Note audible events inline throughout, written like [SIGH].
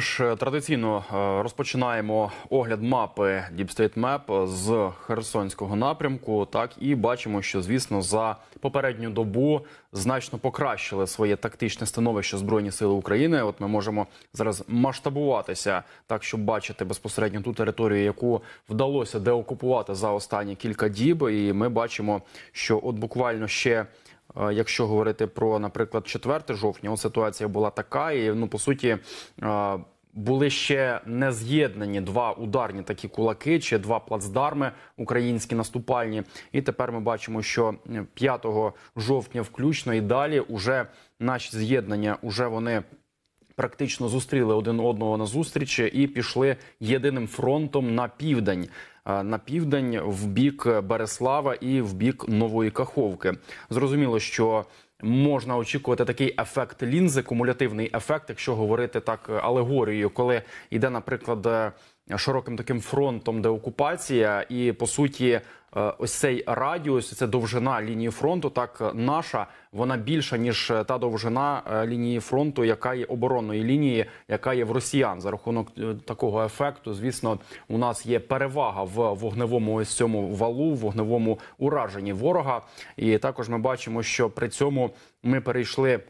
Що ж, е, традиційно е, розпочинаємо огляд мапи Deep State Map з Херсонського напрямку. Так і бачимо, що звісно за попередню добу значно покращили своє тактичне становище збройні сили України. От ми можемо зараз масштабуватися так, щоб бачити безпосередньо ту територію, яку вдалося деокупувати за останні кілька діб. І ми бачимо, що от буквально ще. Е, якщо говорити про, наприклад, 4 жовтня, ситуація була така, і ну по суті. Е, були ще не з'єднані два ударні такі кулаки чи два плацдарми українські наступальні. І тепер ми бачимо, що 5 жовтня, включно і далі, уже наші з'єднання, уже вони практично зустріли один одного на зустрічі і пішли єдиним фронтом на південь. На південь в бік Береслава і в бік Нової Каховки. Зрозуміло, що можна очікувати такий ефект лінзи, кумулятивний ефект, якщо говорити так алегорією, коли йде, наприклад широким таким фронтом, деокупація, і по суті, е, ось цей радіус, ця довжина лінії фронту, так наша вона більша ніж е, та довжина е, лінії фронту, яка є оборонної лінії, яка є в росіян. За рахунок такого ефекту, звісно, у нас є перевага в вогневому ось цьому валу, в вогневому ураженні ворога. І також ми бачимо, що при цьому ми перейшли.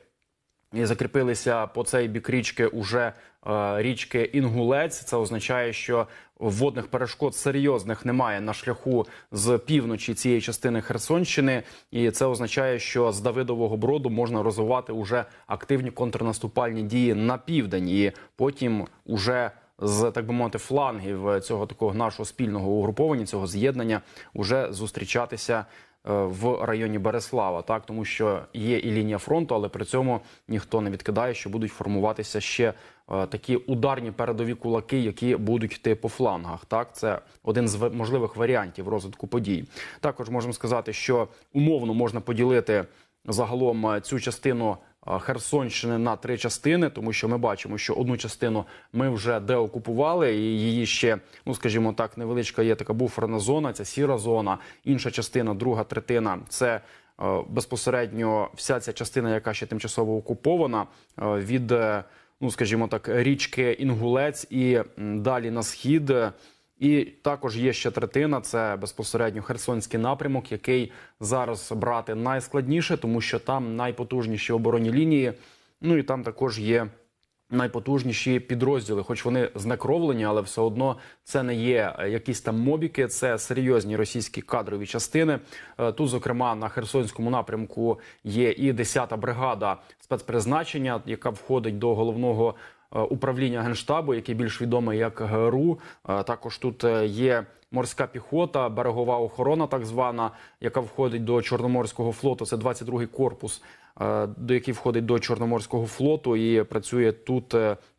І закріпилися по цей бік річки уже е, річки Інгулець. Це означає, що водних перешкод серйозних немає на шляху з півночі цієї частини Херсонщини, і це означає, що з Давидового броду можна розвивати уже активні контрнаступальні дії на південь, і потім уже. З так би мовити флангів цього такого нашого спільного угруповання, цього з'єднання, уже зустрічатися Е, в районі Береслава, так тому що є і лінія фронту, але при цьому ніхто не відкидає, що будуть формуватися ще е, такі ударні передові кулаки, які будуть йти по флангах. Так, це один з можливих варіантів розвитку подій. Також можемо сказати, що умовно можна поділити загалом е, цю частину Херсонщини на три частини, тому що ми бачимо, що одну частину ми вже деокупували, і її ще, ну скажімо так, невеличка є така буферна зона, ця сіра зона. Інша частина, друга третина це е, безпосередньо вся ця частина, яка ще тимчасово окупована, е, від, е, ну скажімо так, річки Інгулець і далі на схід. Е, і також є ще третина це безпосередньо Херсонський напрямок, який зараз брати найскладніше, тому що там найпотужніші оборонні лінії. Ну і там також є. Найпотужніші підрозділи, хоч вони знекровлені, але все одно це не є е, якісь там мобіки, це серйозні російські кадрові частини. Е, тут, зокрема, на Херсонському напрямку є і 10-та бригада спецпризначення, яка входить до головного Е, управління генштабу, яке більш відоме як ГРУ. Е, також тут е, є морська піхота, берегова охорона, так звана, яка входить до чорноморського флоту. Це 22-й корпус, до який входить до чорноморського флоту, і працює тут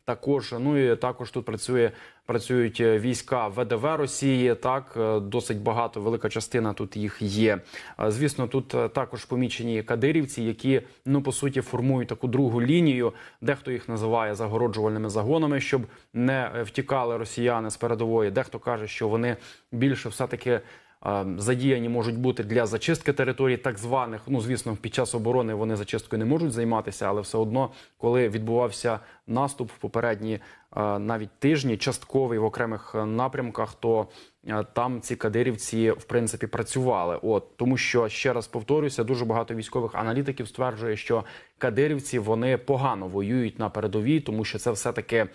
також ну і також тут працює працюють е, війська ВДВ Росії. Так е, досить багато велика частина тут їх є. Е, звісно, тут також помічені кадирівці, які ну по суті формують таку другу лінію. Дехто їх називає загороджувальними загонами, щоб не втікали росіяни з передової. Дехто каже, що вони більше все таки задіяні можуть бути для зачистки території, так званих. Ну звісно, під час оборони вони зачисткою не можуть займатися, але все одно, коли відбувався наступ в попередні е, навіть тижні, частковий в окремих напрямках, то е, там ці кадирівці в принципі працювали. От тому, що ще раз повторюся, дуже багато військових аналітиків стверджує, що кадирівці вони погано воюють на передовій, тому що це все таки.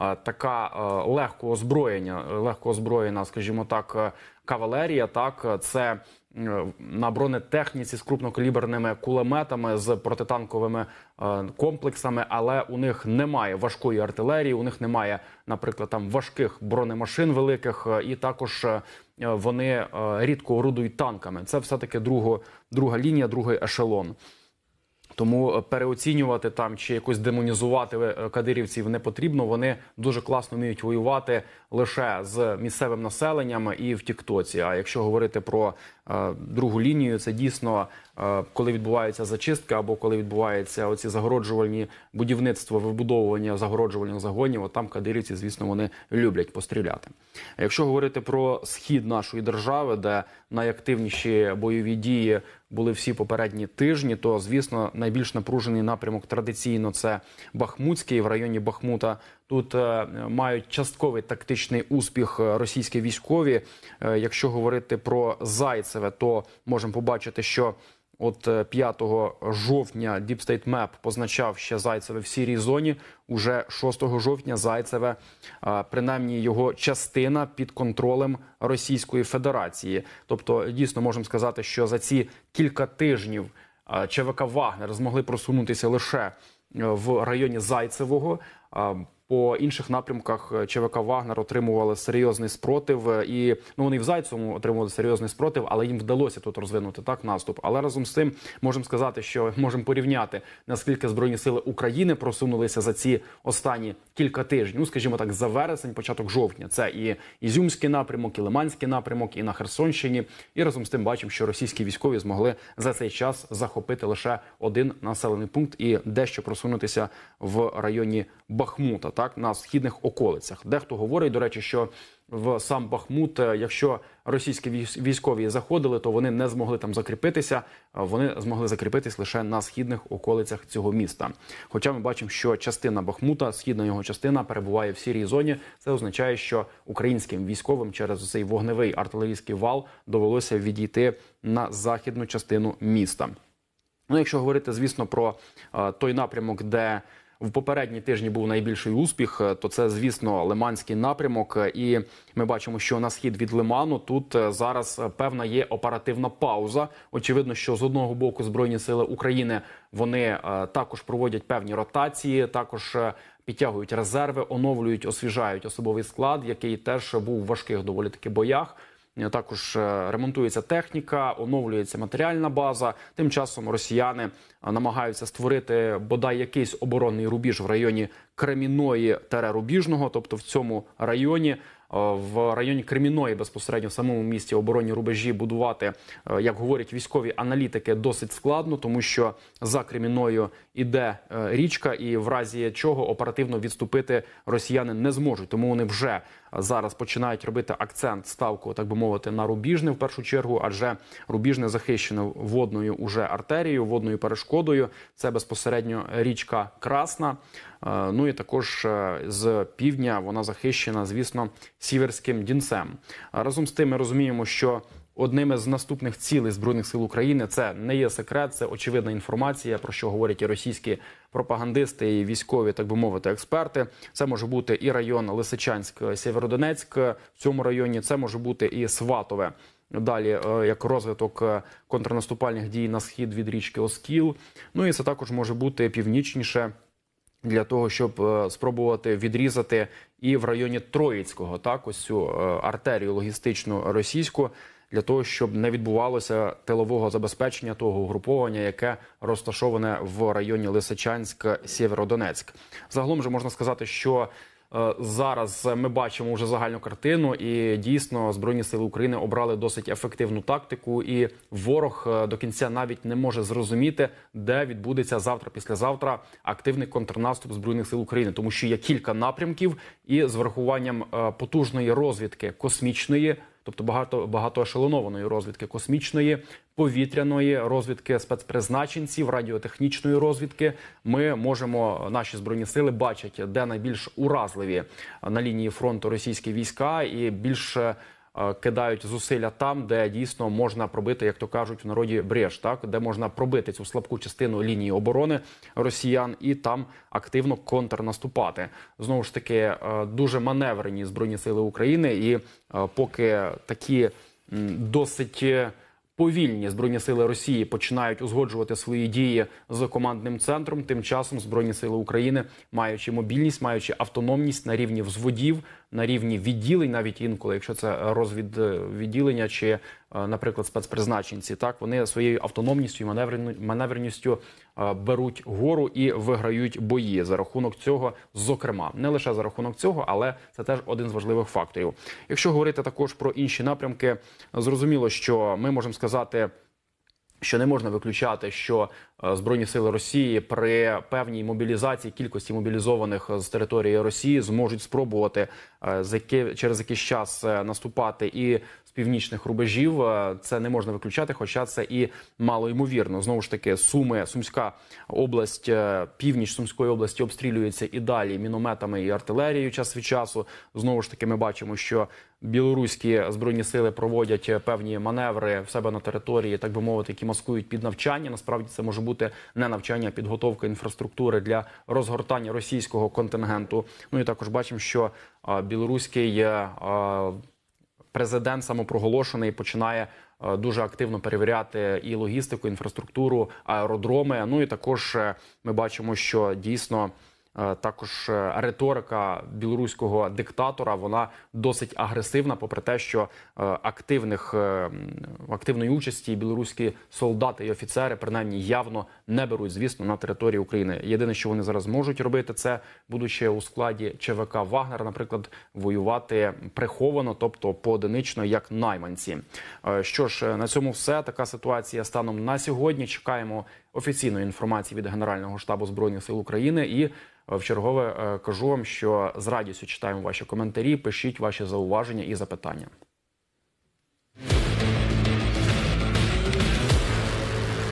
Е, така е, легко озброєння, легко озброєна, скажімо так, е, кавалерія. Так, це на бронетехніці з крупнокаліберними кулеметами, з протитанковими комплексами, але у них немає важкої артилерії, у них немає, наприклад, там важких бронемашин великих, і також вони рідко орудують танками. Це все таки друга, друга лінія, другий ешелон. Тому е, переоцінювати там чи якось демонізувати е, кадирівців не потрібно. Вони дуже класно вміють воювати лише з місцевим населенням і в Тіктоці. А якщо говорити про е, другу лінію, це дійсно коли відбувається зачистка, або коли відбуваються оці загороджувальні будівництво, вибудовування загороджувальних загонів, от там кадирівці, звісно, вони люблять постріляти. Якщо говорити про схід нашої держави, де найактивніші бойові дії були всі попередні тижні, то звісно найбільш напружений напрямок традиційно це Бахмутський в районі Бахмута. Тут е, мають частковий тактичний успіх е, російські військові. Е, якщо говорити про Зайцеве, то можемо побачити, що От 5 е, жовтня Deep State Map позначав ще Зайцеве в сірій зоні. Уже 6 жовтня Зайцеве, принаймні його частина під контролем Російської Федерації. Тобто, дійсно можемо сказати, що за ці кілька тижнів ЧВК Вагнер змогли просунутися лише е, в районі Зайцевого по інших напрямках е, ЧВК Вагнер отримували серйозний спротив, е, і ну вони в зайцевому отримували серйозний спротив, але їм вдалося тут розвинути так наступ. Але разом з тим можемо сказати, що [LAUGHS] можемо порівняти наскільки збройні сили України просунулися за ці останні кілька тижнів. Ну скажімо так, за вересень, початок жовтня. Це і ізюмський напрямок, і Лиманський напрямок, і на Херсонщині. І разом з тим бачимо, що російські військові змогли за цей час захопити лише один населений пункт і дещо просунутися в районі Бахмута так на східних околицях. Дехто говорить, до речі, що в сам Бахмут, е, якщо російські військові заходили, то вони не змогли там закріпитися. Вони змогли закріпитись лише на східних околицях цього міста. Хоча ми бачимо, що частина Бахмута, східна його частина, перебуває в сірій зоні. Це означає, що українським військовим через цей вогневий артилерійський вал довелося відійти на західну частину міста. Ну, якщо говорити, звісно, про е, той напрямок, де в попередні тижні був найбільший успіх, е, то це звісно лиманський напрямок. Е, і ми бачимо, що на схід від Лиману тут е, зараз певна є оперативна пауза. Очевидно, що з одного боку збройні сили України вони також проводять певні ротації, також підтягують резерви, оновлюють, освіжають особовий склад, який теж був в важких доволі таки боях. Е, також е, ремонтується техніка, оновлюється матеріальна база. Тим часом росіяни е, намагаються створити бодай якийсь оборонний рубіж в районі Креміної Рубіжного, тобто в цьому районі. В районі Креміної безпосередньо в самому місті оборонні рубежі будувати, як говорять військові аналітики, досить складно, тому що за Креміною іде річка, і в разі чого оперативно відступити росіяни не зможуть. Тому вони вже зараз починають робити акцент ставку, так би мовити, на рубіжне в першу чергу, адже рубіжне захищено водною уже артерією, водною перешкодою. Це безпосередньо річка Красна. Е, ну і також е, з півдня вона захищена, звісно, сіверським дінцем. Разом з тим, ми розуміємо, що одним з наступних цілей збройних сил України. Це не є секрет, це очевидна інформація, про що говорять і російські пропагандисти, і військові, так би мовити, експерти. Це може бути і район Лисичанськ, е, Сєвєродонецьк е, в цьому районі. Це може бути і Сватове. Далі е, як розвиток контрнаступальних дій на схід від річки Оскіл. Ну і це також може бути північніше. Для того щоб спробувати відрізати і в районі Троїцького так ось цю артерію логістичну російську для того, щоб не відбувалося тилового забезпечення того угруповання, яке розташоване в районі Лисичанськ, Сєвєродонецьк. Загалом же можна сказати, що е, Зараз ми бачимо вже загальну картину, і дійсно збройні сили України обрали досить ефективну тактику. І ворог е, до кінця навіть не може зрозуміти, де відбудеться завтра, післязавтра активний контрнаступ збройних сил України, тому що є кілька напрямків, і з врахуванням е, потужної розвідки космічної тобто багато багато ешелонованої розвідки космічної, повітряної розвідки спецпризначенців, радіотехнічної розвідки. Ми можемо наші збройні сили бачать, де найбільш уразливі на лінії фронту російські війська і більше. Е, кидають зусилля там, де дійсно можна пробити, як то кажуть, в народі бреж, так де можна пробити цю слабку частину лінії оборони росіян і там активно контрнаступати. Знову ж таки, е, дуже маневрені збройні сили України, і е, поки такі досить. Повільні збройні сили Росії починають узгоджувати свої дії з командним центром. Тим часом збройні сили України, маючи мобільність, маючи автономність на рівні взводів, на рівні відділень, навіть інколи, якщо це розвідвідділення е, чи, е, наприклад, спецпризначенці, так вони своєю автономністю і маневреністю е, беруть гору і виграють бої за рахунок цього. Зокрема, не лише за рахунок цього, але це теж один з важливих факторів. Якщо говорити також про інші напрямки, зрозуміло, що ми можемо сказати що не можна виключати, що е, збройні сили Росії при певній мобілізації кількості мобілізованих е, з території Росії зможуть спробувати е, через якийсь час наступати і з північних рубежів. Е, це не можна виключати, хоча це і мало ймовірно. Знову ж таки, суми Сумська область, е, північ Сумської області обстрілюється і далі мінометами і артилерією час від часу. Знову ж таки, ми бачимо, що білоруські збройні сили проводять е, певні маневри в себе на території, так би мовити, які маскують під навчання. Насправді це може бути не навчання, а підготовка інфраструктури для розгортання російського контингенту. Ну і також бачимо, що білоруський президент самопроголошений починає е, дуже активно перевіряти і логістику, інфраструктуру, аеродроми. Ну і також е, ми бачимо, що дійсно. Е, також е, риторика білоруського диктатора вона досить агресивна, попри те, що е, активних активної участі білоруські солдати і офіцери принаймні явно не беруть, звісно, на території України. Єдине, що вони зараз можуть робити, це будучи у складі ЧВК Вагнера, наприклад, воювати приховано, тобто поодинично, як найманці. Що ж, на цьому все така ситуація станом на сьогодні. Чекаємо офіційної інформації від Генерального штабу збройних сил України. І е, в чергове е, кажу вам, що з радістю читаємо ваші коментарі. Пишіть ваші зауваження і запитання.